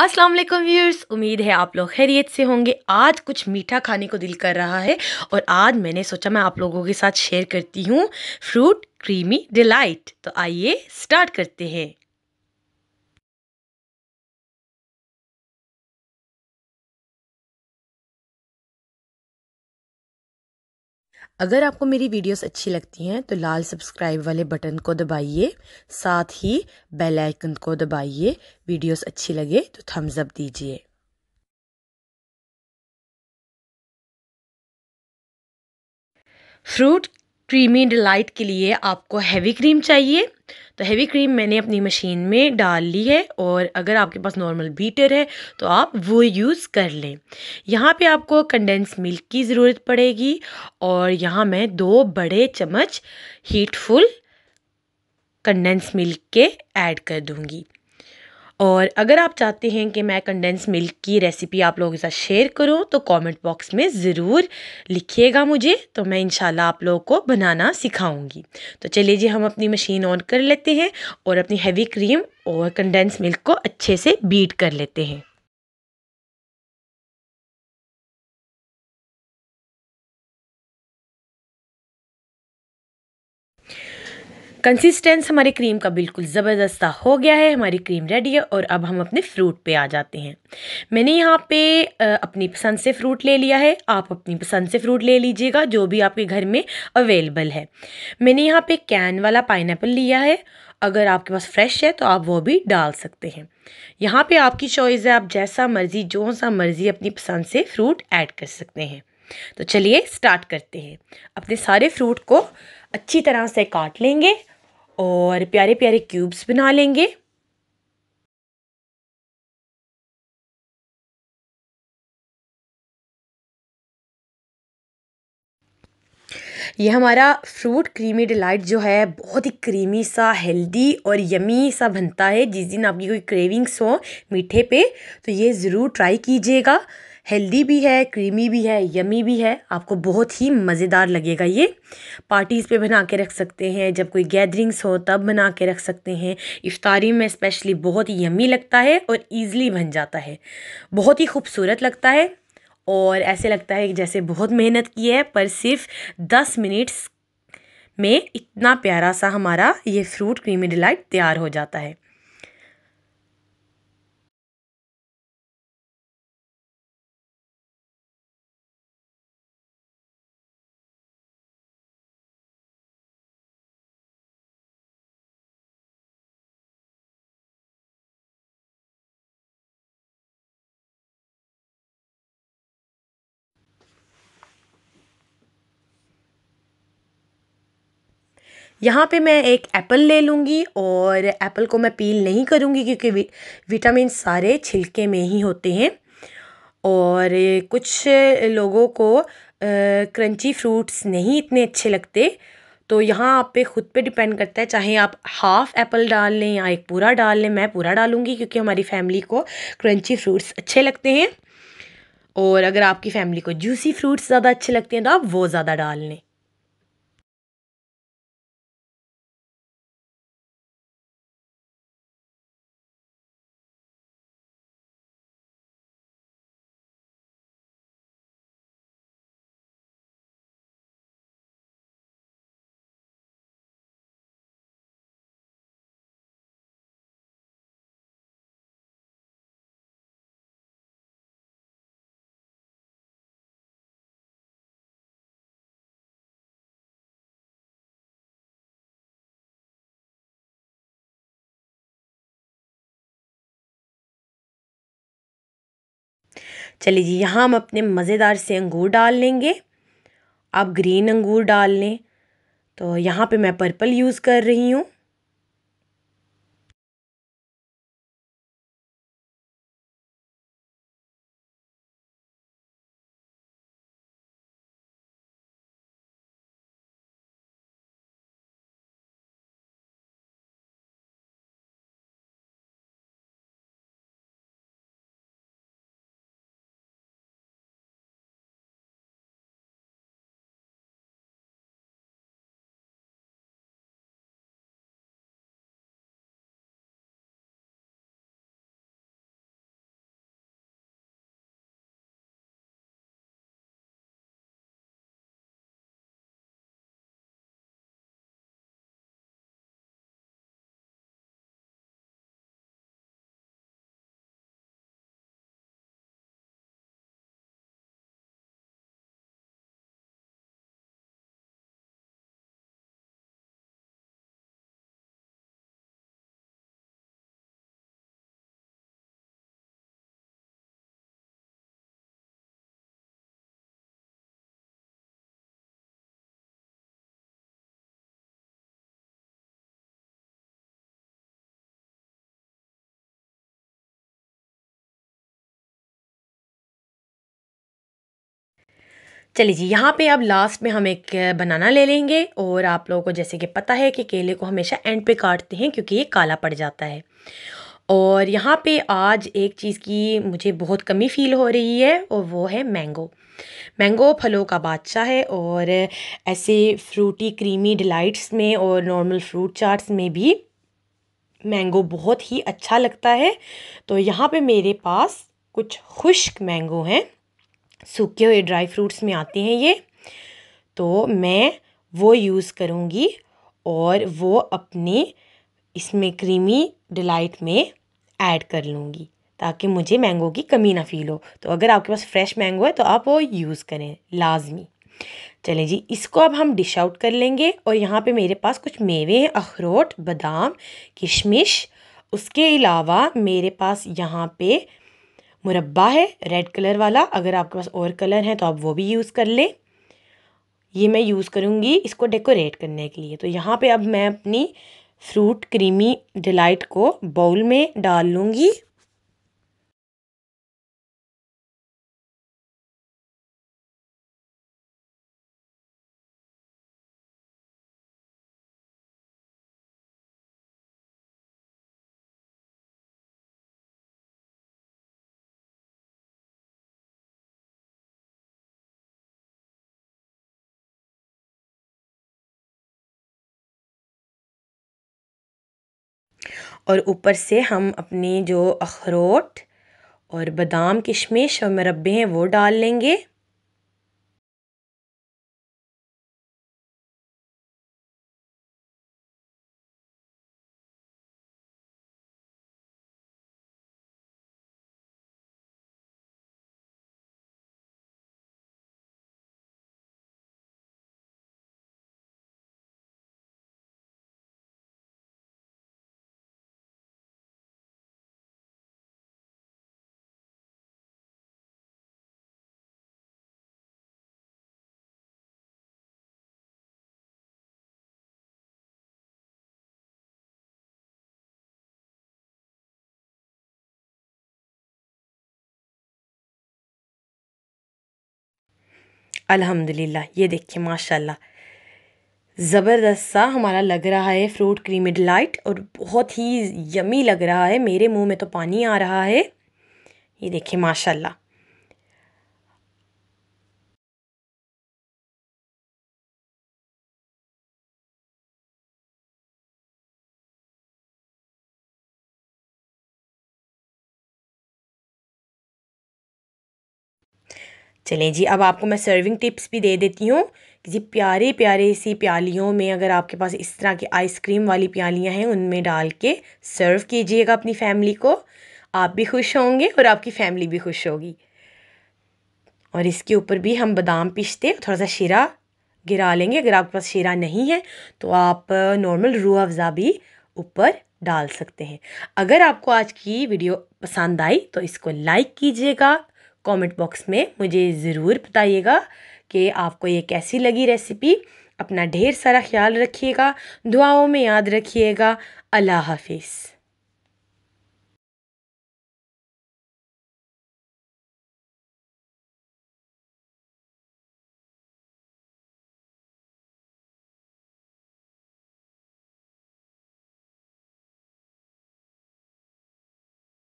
अस्सलाम वालेकुम व्यूअर्स उम्मीद है आप लोग खैरियत से होंगे आज कुछ मीठा खाने को दिल कर रहा है और आज मैंने सोचा मैं आप लोगों के साथ शेयर करती हूँ फ्रूट क्रीमी डिलाइट तो आइए स्टार्ट करते हैं अगर आपको मेरी वीडियोस अच्छी लगती हैं तो लाल सब्सक्राइब वाले बटन को दबाइए साथ ही बेल आइकन को दबाइए वीडियोस अच्छी लगे तो थम्स अप दीजिए फ्रूट क्रीमी डिलाइट के लिए आपको हैवी क्रीम चाहिए तो हैवी क्रीम मैंने अपनी मशीन में डाल ली है और अगर आपके पास नॉर्मल बीटर है तो आप वो यूज़ कर लें यहाँ पे आपको कंडेंस मिल्क की ज़रूरत पड़ेगी और यहाँ मैं दो बड़े चम्मच हीटफुल कंडेंस मिल्क के ऐड कर दूँगी और अगर आप चाहते हैं कि मैं कंडेंस मिल्क की रेसिपी आप लोगों के साथ शेयर करूं तो कमेंट बॉक्स में ज़रूर लिखिएगा मुझे तो मैं इन आप लोगों को बनाना सिखाऊंगी तो चलिए जी हम अपनी मशीन ऑन कर लेते हैं और अपनी हैवी क्रीम और कंडेंस मिल्क को अच्छे से बीट कर लेते हैं कंसिस्टेंस हमारे क्रीम का बिल्कुल ज़बरदस्त हो गया है हमारी क्रीम रेडी है और अब हम अपने फ्रूट पे आ जाते हैं मैंने यहाँ पे अपनी पसंद से फ्रूट ले लिया है आप अपनी पसंद से फ्रूट ले लीजिएगा जो भी आपके घर में अवेलेबल है मैंने यहाँ पे कैन वाला पाइनएप्पल लिया है अगर आपके पास फ्रेश है तो आप वो भी डाल सकते हैं यहाँ पे आपकी चॉइस है आप जैसा मर्ज़ी जो सा मर्ज़ी अपनी पसंद से फ्रूट ऐड कर सकते हैं तो चलिए स्टार्ट करते हैं अपने सारे फ्रूट को अच्छी तरह से काट लेंगे और प्यारे प्यारे क्यूब्स बना लेंगे ये हमारा फ्रूट क्रीमी डिलाइट जो है बहुत ही क्रीमी सा हेल्दी और यमी सा बनता है जिस दिन आपकी कोई क्रेविंग्स हो मीठे पे तो ये ज़रूर ट्राई कीजिएगा हेल्दी भी है क्रीमी भी है यमी भी है आपको बहुत ही मज़ेदार लगेगा ये पार्टीज़ पे बना के रख सकते हैं जब कोई गैदरिंग्स हो तब बना के रख सकते हैं इफ्तारी में स्पेशली बहुत ही यमी लगता है और ईज़िली बन जाता है बहुत ही खूबसूरत लगता है और ऐसे लगता है जैसे बहुत मेहनत की है पर सिर्फ दस मिनट्स में इतना प्यारा सा हमारा ये फ्रूट क्रीमी डिलाइट तैयार हो जाता है यहाँ पे मैं एक एप्पल ले लूँगी और एप्पल को मैं पील नहीं करूँगी क्योंकि वि, विटामिन सारे छिलके में ही होते हैं और कुछ लोगों को क्रंची फ्रूट्स नहीं इतने अच्छे लगते तो यहाँ आप पे ख़ुद पे डिपेंड करता है चाहे आप हाफ़ एप्पल डाल लें या एक पूरा डाल लें मैं पूरा डालूँगी क्योंकि हमारी फैमिली को क्रंची फ्रूट्स अच्छे लगते हैं और अगर आपकी फैमिली को जूसी फ्रूट्स ज़्यादा अच्छे लगते हैं तो आप वो ज़्यादा डाल लें चलिए जी यहाँ हम अपने मज़ेदार से अंगूर डाल लेंगे आप ग्रीन अंगूर डाल लें तो यहाँ पे मैं पर्पल यूज़ कर रही हूँ चलिए जी यहाँ पे अब लास्ट में हम एक बनाना ले लेंगे और आप लोगों को जैसे कि पता है कि केले को हमेशा एंड पे काटते हैं क्योंकि ये काला पड़ जाता है और यहाँ पे आज एक चीज़ की मुझे बहुत कमी फ़ील हो रही है और वो है मैंगो मैंगो फलों का बादशाह है और ऐसे फ्रूटी क्रीमी डिलाइट्स में और नॉर्मल फ्रूट चाट्स में भी मैंगो बहुत ही अच्छा लगता है तो यहाँ पे मेरे पास कुछ खुश्क मैंगो हैं सूखे हुए ड्राई फ्रूट्स में आते हैं ये तो मैं वो यूज़ करूँगी और वो अपने इसमें क्रीमी डिलाइट में ऐड कर लूँगी ताकि मुझे मैंगो की कमी ना फील हो तो अगर आपके पास फ्रेश मैंगो है तो आप वो यूज़ करें लाजमी चलें जी इसको अब हम डिश आउट कर लेंगे और यहाँ पे मेरे पास कुछ मेवे हैं अखरोट बादाम किशमिश उसके अलावा मेरे पास यहाँ पे मुरब्बा है रेड कलर वाला अगर आपके पास और कलर है तो आप वो भी यूज़ कर लें ये मैं यूज़ करूँगी इसको डेकोरेट करने के लिए तो यहाँ पे अब मैं अपनी फ्रूट क्रीमी डिलाइट को बाउल में डाल लूँगी और ऊपर से हम अपनी जो अखरोट और बादाम किशमिश और मरबे हैं वो डाल लेंगे अल्हम्दुलिल्लाह ये देखिए माशाल्लाह ज़बरदस्त सा हमारा लग रहा है फ्रूट क्रीमी डिलाइट और बहुत ही यमी लग रहा है मेरे मुंह में तो पानी आ रहा है ये देखिए माशाल्लाह चलें जी अब आपको मैं सर्विंग टिप्स भी दे देती हूँ जी प्यारे प्यारे सी प्यालियों में अगर आपके पास इस तरह की आइसक्रीम वाली प्यालियाँ हैं उनमें डाल के सर्व कीजिएगा अपनी फैमिली को आप भी खुश होंगे और आपकी फैमिली भी खुश होगी और इसके ऊपर भी हम बादाम पिसते थोड़ा सा शीरा गिरा लेंगे अगर आपके पास शीरा नहीं है तो आप नॉर्मल रूह अफ़ज़ा भी ऊपर डाल सकते हैं अगर आपको आज की वीडियो पसंद आई तो इसको लाइक कीजिएगा कमेंट बॉक्स में मुझे ज़रूर बताइएगा कि आपको ये कैसी लगी रेसिपी अपना ढेर सारा ख्याल रखिएगा दुआओं में याद रखिएगा अल्लाह हाफिज़